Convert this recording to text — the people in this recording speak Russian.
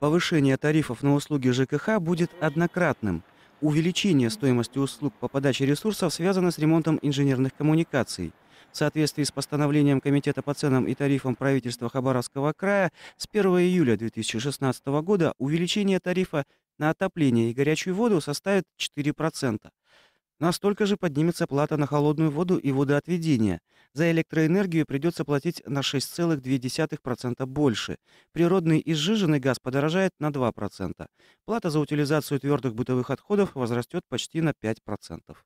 Повышение тарифов на услуги ЖКХ будет однократным. Увеличение стоимости услуг по подаче ресурсов связано с ремонтом инженерных коммуникаций. В соответствии с постановлением Комитета по ценам и тарифам правительства Хабаровского края с 1 июля 2016 года увеличение тарифа на отопление и горячую воду составит 4%. Настолько же поднимется плата на холодную воду и водоотведение – за электроэнергию придется платить на 6,2% больше. Природный и сжиженный газ подорожает на 2%. Плата за утилизацию твердых бытовых отходов возрастет почти на 5%.